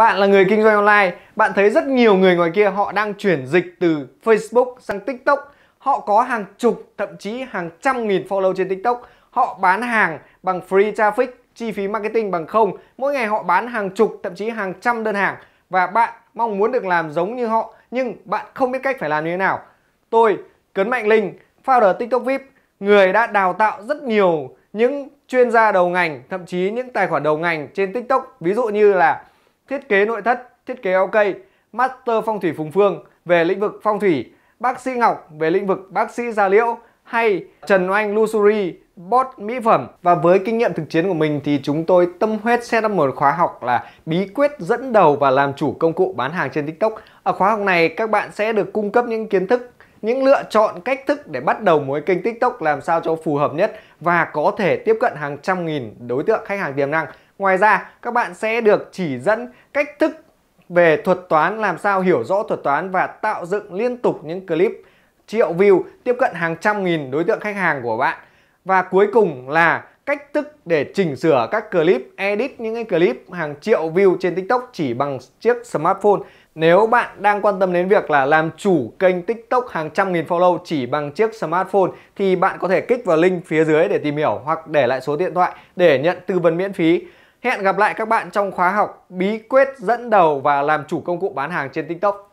Bạn là người kinh doanh online, bạn thấy rất nhiều người ngoài kia họ đang chuyển dịch từ Facebook sang TikTok. Họ có hàng chục, thậm chí hàng trăm nghìn follow trên TikTok. Họ bán hàng bằng free traffic, chi phí marketing bằng không. Mỗi ngày họ bán hàng chục, thậm chí hàng trăm đơn hàng. Và bạn mong muốn được làm giống như họ, nhưng bạn không biết cách phải làm như thế nào. Tôi, Cấn Mạnh Linh, founder TikTok VIP, người đã đào tạo rất nhiều những chuyên gia đầu ngành, thậm chí những tài khoản đầu ngành trên TikTok, ví dụ như là thiết kế nội thất, thiết kế ok, Master Phong thủy Phùng Phương về lĩnh vực phong thủy, bác sĩ Ngọc về lĩnh vực bác sĩ gia liễu hay Trần Oanh Luxury bot mỹ phẩm và với kinh nghiệm thực chiến của mình thì chúng tôi tâm huyết sẽ up một khóa học là bí quyết dẫn đầu và làm chủ công cụ bán hàng trên TikTok. Ở khóa học này các bạn sẽ được cung cấp những kiến thức những lựa chọn cách thức để bắt đầu mối kênh TikTok làm sao cho phù hợp nhất và có thể tiếp cận hàng trăm nghìn đối tượng khách hàng tiềm năng Ngoài ra, các bạn sẽ được chỉ dẫn cách thức về thuật toán làm sao hiểu rõ thuật toán và tạo dựng liên tục những clip triệu view tiếp cận hàng trăm nghìn đối tượng khách hàng của bạn. Và cuối cùng là cách thức để chỉnh sửa các clip, edit những cái clip hàng triệu view trên TikTok chỉ bằng chiếc smartphone. Nếu bạn đang quan tâm đến việc là làm chủ kênh TikTok hàng trăm nghìn follow chỉ bằng chiếc smartphone thì bạn có thể kích vào link phía dưới để tìm hiểu hoặc để lại số điện thoại để nhận tư vấn miễn phí. Hẹn gặp lại các bạn trong khóa học bí quyết dẫn đầu và làm chủ công cụ bán hàng trên TikTok.